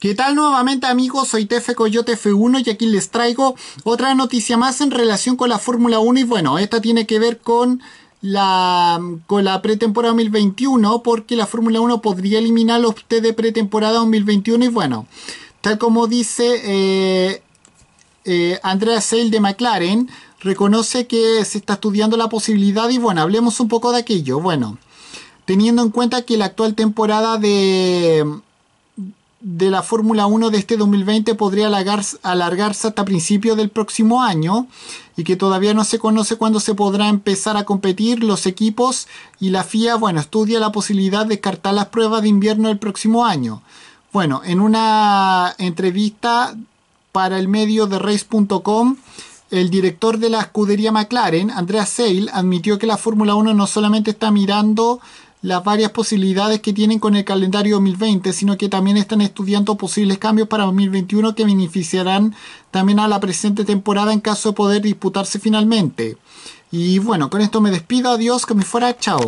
¿Qué tal nuevamente amigos? Soy Tefe Coyote F1 y aquí les traigo otra noticia más en relación con la Fórmula 1 y bueno, esta tiene que ver con la, con la pretemporada 2021 porque la Fórmula 1 podría eliminar los de pretemporada 2021 y bueno, tal como dice eh, eh, Andrea Sale de McLaren, reconoce que se está estudiando la posibilidad y bueno, hablemos un poco de aquello. Bueno, teniendo en cuenta que la actual temporada de de la Fórmula 1 de este 2020 podría alargarse, hasta principios del próximo año y que todavía no se conoce cuándo se podrá empezar a competir los equipos y la FIA, bueno, estudia la posibilidad de descartar las pruebas de invierno del próximo año. Bueno, en una entrevista para el medio de race.com, el director de la escudería McLaren, Andrea Seil, admitió que la Fórmula 1 no solamente está mirando las varias posibilidades que tienen con el calendario 2020, sino que también están estudiando posibles cambios para 2021 que beneficiarán también a la presente temporada en caso de poder disputarse finalmente. Y bueno, con esto me despido, adiós, que me fuera, chao.